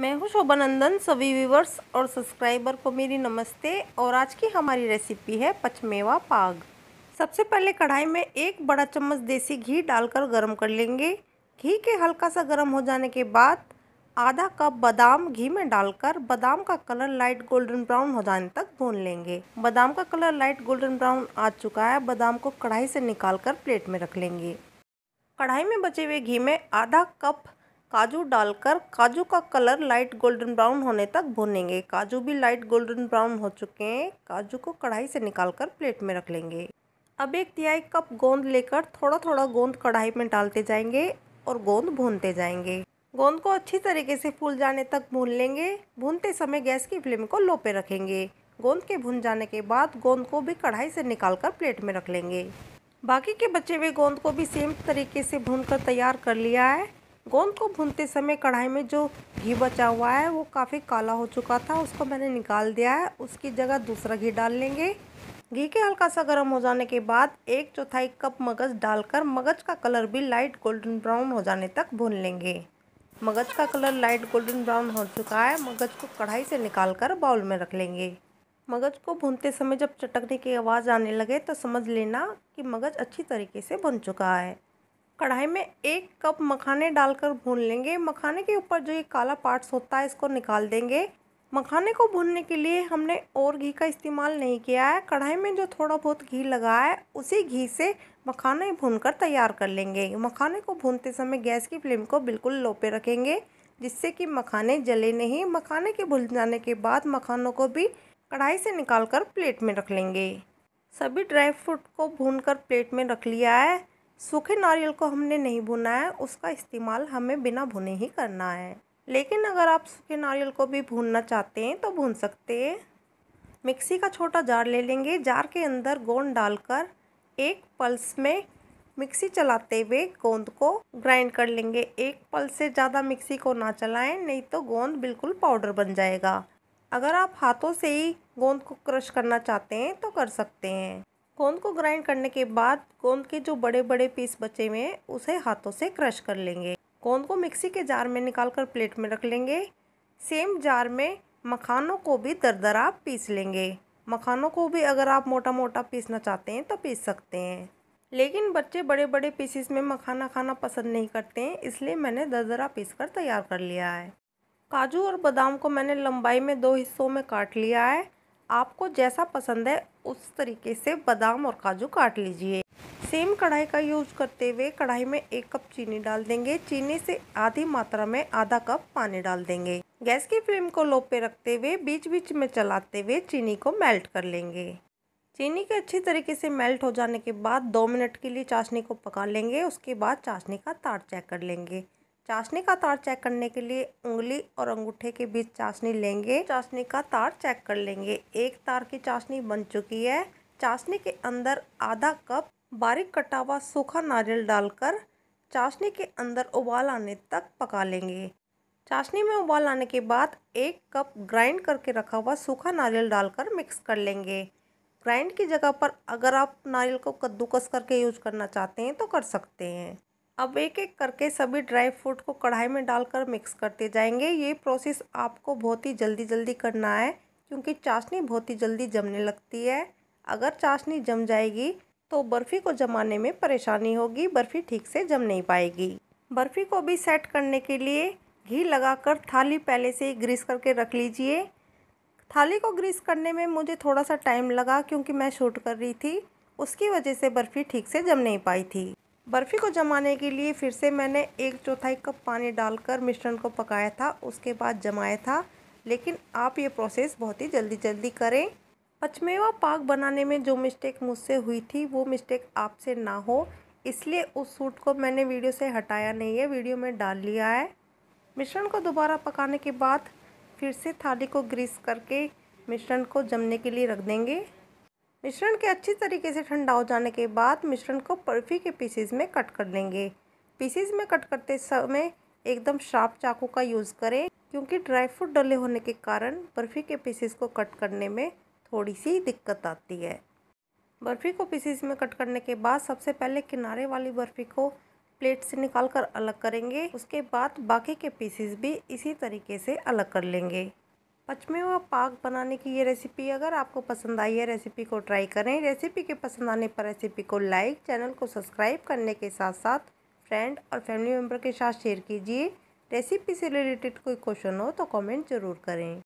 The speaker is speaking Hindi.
मैं हूं शोभा नंदन सभी व्यूवर्स और सब्सक्राइबर को मेरी नमस्ते और आज की हमारी रेसिपी है पचमेवा पाग सबसे पहले कढ़ाई में एक बड़ा चम्मच देसी घी डालकर गर्म कर लेंगे घी के हल्का सा गर्म हो जाने के बाद आधा कप बादाम घी में डालकर बादाम का कलर लाइट गोल्डन ब्राउन हो जाने तक भून लेंगे बादाम का कलर लाइट गोल्डन ब्राउन आ चुका है बादाम को कढ़ाई से निकाल प्लेट में रख लेंगे कढ़ाई में बचे हुए घी में आधा कप काजू डालकर काजू का कलर लाइट गोल्डन ब्राउन होने तक भुनेंगे काजू भी लाइट गोल्डन ब्राउन हो चुके हैं काजू को कढ़ाई से निकालकर प्लेट में रख लेंगे अब एक तिहाई कप गोंद लेकर थोड़ा थोड़ा गोंद कढ़ाई में डालते जाएंगे और गोंद भूनते जाएंगे गोंद को अच्छी तरीके से फूल जाने तक भून लेंगे भूनते समय गैस की फ्लेम को लो पे रखेंगे गोंद के भुन जाने के बाद गोंद को भी कढ़ाई से कर प्लेट में रख लेंगे बाकी के बचे हुए गोंद को भी सेम तरीके से भून कर तैयार कर लिया है गोंद को भूनते समय कढ़ाई में जो घी बचा हुआ है वो काफ़ी काला हो चुका था उसको मैंने निकाल दिया है उसकी जगह दूसरा घी डाल लेंगे घी के हल्का सा गर्म हो जाने के बाद एक चौथाई कप मगज़ डालकर मगज़ का कलर भी लाइट गोल्डन ब्राउन हो जाने तक भून लेंगे मगज़ का कलर लाइट गोल्डन ब्राउन हो चुका है मगज़ को कढ़ाई से निकाल कर बाउल में रख लेंगे मगज़ को भूनते समय जब चटकने की आवाज़ आने लगे तो समझ लेना कि मगज़ अच्छी तरीके से भुन चुका है कढ़ाई में एक कप मखाने डालकर भून लेंगे मखाने के ऊपर जो ये काला पार्ट्स होता है इसको निकाल देंगे मखाने को भूनने के लिए हमने और घी का इस्तेमाल नहीं किया है कढ़ाई में जो थोड़ा बहुत घी लगा है उसी घी से मखाने भूनकर तैयार कर लेंगे मखाने को भूनते समय गैस की फ्लेम को बिल्कुल लो पे रखेंगे जिससे कि मखाने जले नहीं मखाने के भुन जाने के बाद मखानों को भी कढ़ाई से निकाल कर प्लेट में रख लेंगे सभी ड्राई फ्रूट को भून कर प्लेट में रख लिया है सूखे नारियल को हमने नहीं भुना है उसका इस्तेमाल हमें बिना भुने ही करना है लेकिन अगर आप सूखे नारियल को भी भूनना चाहते हैं तो भून सकते हैं मिक्सी का छोटा जार ले लेंगे जार के अंदर गोंद डालकर एक पल्स में मिक्सी चलाते हुए गोंद को ग्राइंड कर लेंगे एक पल्स से ज़्यादा मिक्सी को ना चलाएं नहीं तो गोंद बिल्कुल पाउडर बन जाएगा अगर आप हाथों से ही गोंद को क्रश करना चाहते हैं तो कर सकते हैं गोंद को ग्राइंड करने के बाद गोंद के जो बड़े बड़े पीस बचे हुए हैं उसे हाथों से क्रश कर लेंगे गोंद को मिक्सी के जार में निकाल कर प्लेट में रख लेंगे सेम जार में मखानों को भी दरदरा पीस लेंगे मखानों को भी अगर आप मोटा मोटा पीसना चाहते हैं तो पीस सकते हैं लेकिन बच्चे बड़े बड़े पीसीस में मखाना खाना पसंद नहीं करते हैं इसलिए मैंने दरदरा पीस कर तैयार कर लिया है काजू और बादाम को मैंने लंबाई में दो हिस्सों में काट लिया है आपको जैसा पसंद है उस तरीके से बादाम और काजू काट लीजिए सेम कढ़ाई का यूज करते हुए कढ़ाई में एक कप चीनी डाल देंगे चीनी से आधी मात्रा में आधा कप पानी डाल देंगे गैस की फ्लेम को लो पे रखते हुए बीच बीच में चलाते हुए चीनी को मेल्ट कर लेंगे चीनी के अच्छी तरीके से मेल्ट हो जाने के बाद दो मिनट के लिए चाशनी को पका लेंगे उसके बाद चाशनी का तार चेक कर लेंगे चाशनी का तार चेक करने के लिए उंगली और अंगूठे के बीच चाशनी लेंगे चाशनी का तार चेक कर लेंगे एक तार की चाशनी बन चुकी है चाशनी के अंदर आधा कप बारीक कटा हुआ सूखा नारियल डालकर चाशनी के अंदर उबाल आने तक पका लेंगे चाशनी में उबाल आने के बाद एक कप ग्राइंड करके रखा हुआ सूखा नारियल डालकर मिक्स कर लेंगे ग्राइंड की जगह पर अगर आप नारियल को कद्दूकस करके यूज करना चाहते हैं तो कर सकते हैं अब एक एक करके सभी ड्राई फ्रूट को कढ़ाई में डालकर मिक्स करते जाएंगे ये प्रोसेस आपको बहुत ही जल्दी जल्दी करना है क्योंकि चाशनी बहुत ही जल्दी जमने लगती है अगर चाशनी जम जाएगी तो बर्फ़ी को जमाने में परेशानी होगी बर्फ़ी ठीक से जम नहीं पाएगी बर्फ़ी को भी सेट करने के लिए घी लगाकर थाली पहले से ही ग्रीस करके रख लीजिए थाली को ग्रीस करने में मुझे थोड़ा सा टाइम लगा क्योंकि मैं शूट कर रही थी उसकी वजह से बर्फ़ी ठीक से जम नहीं पाई थी बर्फ़ी को जमाने के लिए फिर से मैंने एक चौथाई कप पानी डालकर मिश्रण को पकाया था उसके बाद जमाया था लेकिन आप ये प्रोसेस बहुत ही जल्दी जल्दी करें पचमेवा पाक बनाने में जो मिस्टेक मुझसे हुई थी वो मिस्टेक आपसे ना हो इसलिए उस सूट को मैंने वीडियो से हटाया नहीं है वीडियो में डाल लिया है मिश्रण को दोबारा पकाने के बाद फिर से थाली को ग्रीस करके मिश्रण को जमने के लिए रख देंगे मिश्रण के अच्छी तरीके से ठंडा हो जाने के बाद मिश्रण को बर्फ़ी के पीसेज में कट कर लेंगे पीसेज में कट करते समय एकदम शार्प चाकू का यूज़ करें क्योंकि ड्राई फ्रूट डले होने के कारण बर्फ़ी के पीसेस को कट करने में थोड़ी सी दिक्कत आती है बर्फ़ी को पीसेस में कट करने के बाद सबसे पहले किनारे वाली बर्फ़ी को प्लेट से निकाल कर अलग करेंगे उसके बाद बाकी के पीसेस भी इसी तरीके से अलग कर लेंगे पचमेवा पाक बनाने की ये रेसिपी अगर आपको पसंद आई है रेसिपी को ट्राई करें रेसिपी के पसंद आने पर रेसिपी को लाइक चैनल को सब्सक्राइब करने के साथ साथ फ्रेंड और फैमिली मेम्बर के साथ शेयर कीजिए रेसिपी से रिलेटेड कोई क्वेश्चन हो तो कमेंट ज़रूर करें